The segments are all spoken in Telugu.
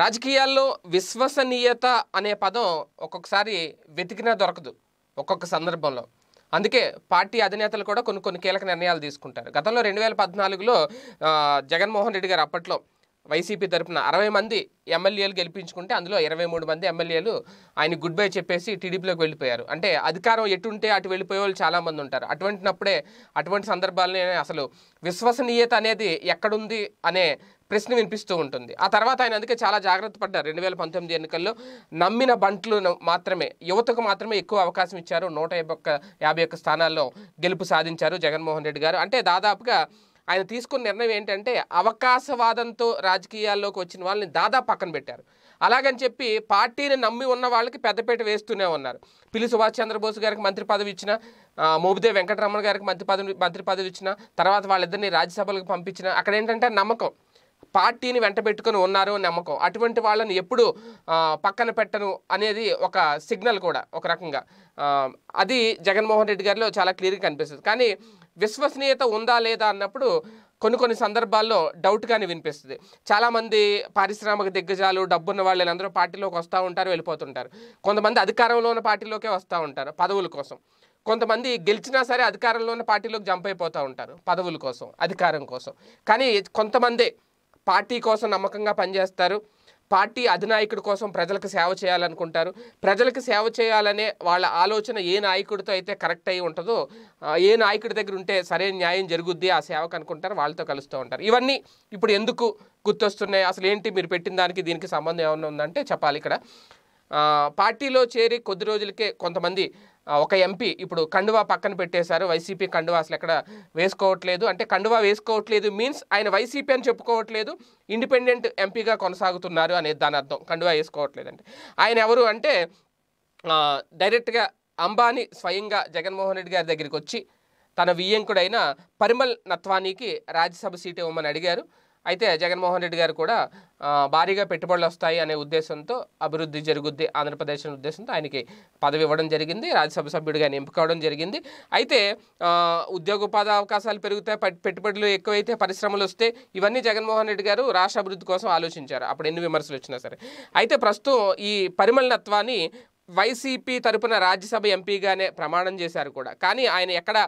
రాజకీయాల్లో విశ్వసనీయత అనే పదం ఒక్కొక్కసారి వెతికినా దొరకదు ఒక్కొక్క సందర్భంలో అందుకే పార్టీ అధినేతలు కూడా కొన్ని కొన్ని కీలక నిర్ణయాలు తీసుకుంటారు గతంలో రెండు వేల పద్నాలుగులో జగన్మోహన్ రెడ్డి గారు అప్పట్లో వైసీపీ తరఫున అరవై మంది ఎమ్మెల్యేలు గెలిపించుకుంటే అందులో ఇరవై మూడు మంది ఎమ్మెల్యేలు ఆయన గుడ్ బై చెప్పేసి టీడీపీలోకి వెళ్ళిపోయారు అంటే అధికారం ఎటుంటే అటు వెళ్ళిపోయే వాళ్ళు చాలామంది ఉంటారు అటువంటినప్పుడే అటువంటి సందర్భాలనే అసలు విశ్వసనీయత అనేది ఎక్కడుంది అనే ప్రశ్న వినిపిస్తూ ఉంటుంది ఆ తర్వాత ఆయన అందుకే చాలా జాగ్రత్త పడ్డారు రెండు వేల పంతొమ్మిది ఎన్నికల్లో నమ్మిన బంట్లు మాత్రమే యువతకు మాత్రమే ఎక్కువ అవకాశం ఇచ్చారు నూట యాభై ఒక్క స్థానాల్లో గెలుపు సాధించారు జగన్మోహన్ రెడ్డి గారు అంటే దాదాపుగా ఆయన తీసుకున్న నిర్ణయం ఏంటంటే అవకాశవాదంతో రాజకీయాల్లోకి వచ్చిన వాళ్ళని దాదాపు పక్కన పెట్టారు అలాగని చెప్పి పార్టీని నమ్మి ఉన్న వాళ్ళకి పెద్దపేట వేస్తూనే ఉన్నారు పిల్లి సుభాష్ చంద్రబోస్ గారికి మంత్రి పదవి ఇచ్చిన మోబిదే వెంకటరమణ గారికి మంత్రి పదవి మంత్రి పదవి ఇచ్చిన తర్వాత వాళ్ళిద్దరిని రాజ్యసభలకు పంపించిన అక్కడ ఏంటంటే నమ్మకం పార్టీని వెంట పెట్టుకుని ఉన్నారు నమ్మకం అటువంటి వాళ్ళని ఎప్పుడు పక్కన పెట్టను అనేది ఒక సిగ్నల్ కూడా ఒక రకంగా అది జగన్మోహన్ రెడ్డి గారిలో చాలా క్లియర్గా కనిపిస్తుంది కానీ విశ్వసనీయత ఉందా లేదా అన్నప్పుడు కొన్ని కొన్ని సందర్భాల్లో డౌట్గానే వినిపిస్తుంది చాలామంది పారిశ్రామిక దిగ్గజాలు డబ్బున్న వాళ్ళు వీళ్ళందరూ పార్టీలోకి వస్తూ ఉంటారు వెళ్ళిపోతుంటారు కొంతమంది అధికారంలో ఉన్న పార్టీలోకే వస్తూ ఉంటారు పదవుల కోసం కొంతమంది గెలిచినా సరే అధికారంలో ఉన్న పార్టీలోకి జంప్ అయిపోతూ ఉంటారు పదవుల కోసం అధికారం కోసం కానీ కొంతమంది పార్టీ కోసం నమ్మకంగా పనిచేస్తారు పార్టీ అధినాయకుడి కోసం ప్రజలకు సేవ చేయాలనుకుంటారు ప్రజలకు సేవ చేయాలనే వాళ్ళ ఆలోచన ఏ నాయకుడితో అయితే కరెక్ట్ అయి ఉంటుందో ఏ నాయకుడి దగ్గర ఉంటే సరైన న్యాయం జరుగుద్ది ఆ సేవకు అనుకుంటారు వాళ్ళతో కలుస్తూ ఉంటారు ఇవన్నీ ఇప్పుడు ఎందుకు గుర్తొస్తున్నాయి అసలు ఏంటి మీరు పెట్టిన దానికి దీనికి సంబంధం ఏమైనా ఉందంటే చెప్పాలి ఇక్కడ పార్టీలో చేరి కొద్ది రోజులకే కొంతమంది ఒక ఎంపీ ఇప్పుడు కండువా పక్కన పెట్టేశారు వైసీపీ కండువా అసలు ఎక్కడ వేసుకోవట్లేదు అంటే కండువా వేసుకోవట్లేదు మీన్స్ ఆయన వైసీపీ అని చెప్పుకోవట్లేదు ఇండిపెండెంట్ ఎంపీగా కొనసాగుతున్నారు అనేది దాని అర్థం కండువా వేసుకోవట్లేదు అంటే ఆయన ఎవరు అంటే డైరెక్ట్గా అంబానీ స్వయంగా జగన్మోహన్ రెడ్డి గారి దగ్గరికి వచ్చి తన వియ్యంకుడైన పరిమల్ నత్వానీకి రాజ్యసభ సీటు ఇవ్వమని అడిగారు అయితే జగన్మోహన్ రెడ్డి గారు కూడా భారీగా పెట్టుబడులు వస్తాయి అనే ఉద్దేశంతో అభివృద్ధి జరుగుద్ది ఆంధ్రప్రదేశ్ అనే ఉద్దేశంతో ఆయనకి పదవి ఇవ్వడం జరిగింది రాజ్యసభ సభ్యుడిగా ఎంపికవడం జరిగింది అయితే ఉద్యోగ అవకాశాలు పెరుగుతాయి పెట్టుబడులు ఎక్కువైతే పరిశ్రమలు వస్తే ఇవన్నీ జగన్మోహన్ రెడ్డి గారు రాష్ట్ర అభివృద్ధి కోసం ఆలోచించారు అప్పుడు ఎన్ని విమర్శలు వచ్చినా సరే అయితే ప్రస్తుతం ఈ పరిమళనత్వాన్ని వైసీపీ తరపున రాజ్యసభ ఎంపీగానే ప్రమాణం చేశారు కూడా కానీ ఆయన ఎక్కడ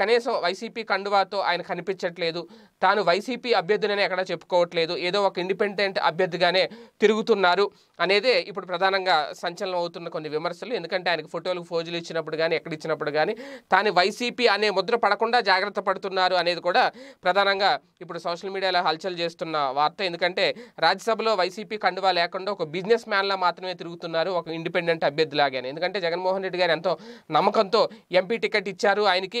కనీసం వైసీపీ కండువాతో ఆయన కనిపించట్లేదు తాను వైసీపీ అభ్యర్థులనే ఎక్కడ చెప్పుకోవట్లేదు ఏదో ఒక ఇండిపెండెంట్ అభ్యర్థిగానే తిరుగుతున్నారు అనేదే ఇప్పుడు ప్రధానంగా సంచలనం అవుతున్న కొన్ని విమర్శలు ఎందుకంటే ఆయనకు ఫోటోలకు ఫోజులు ఇచ్చినప్పుడు కానీ ఎక్కడ ఇచ్చినప్పుడు కానీ తాను వైసీపీ అనే ముద్ర పడకుండా జాగ్రత్త పడుతున్నారు అనేది కూడా ప్రధానంగా ఇప్పుడు సోషల్ మీడియాలో హల్చల్ చేస్తున్న వార్త ఎందుకంటే రాజ్యసభలో వైసీపీ కండువా లేకుండా ఒక బిజినెస్ మ్యాన్లా మాత్రమే తిరుగుతున్నారు ఒక ఇండిపెండెంట్ అభ్యర్థిలాగానే ఎందుకంటే జగన్మోహన్ రెడ్డి గారు ఎంతో నమ్మకంతో ఎంపీ టికెట్ ఇచ్చారు ఆయనకి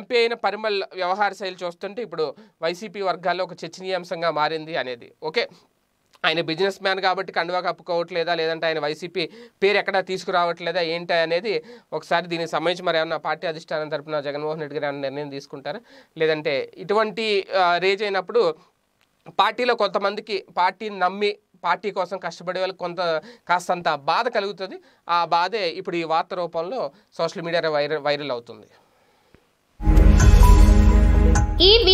ఎంపీ అయిన పరిమల్ వ్యవహార శైలి చూస్తుంటే ఇప్పుడు వైసీపీ వర్గాల్లో ఒక చర్చనీయాంశంగా మారింది అనేది ఓకే ఆయన బిజినెస్ మ్యాన్ కాబట్టి కండువా కప్పుకోవట్లేదా లేదంటే ఆయన వైసీపీ పేరు ఎక్కడా తీసుకురావట్లేదా ఏంటి అనేది ఒకసారి దీనికి సంబంధించి మరి ఏమన్నా పార్టీ అధిష్టానం తరఫున జగన్మోహన్ రెడ్డి గారు నిర్ణయం తీసుకుంటారా లేదంటే ఇటువంటి రేజ్ అయినప్పుడు పార్టీలో కొంతమందికి పార్టీని నమ్మి పార్టీ కోసం కష్టపడే వాళ్ళకి కొంత కాస్తంత బాధ కలుగుతుంది ఆ బాధే ఇప్పుడు ఈ వార్త రూపంలో సోషల్ మీడియాలో వైర వైరల్ అవుతుంది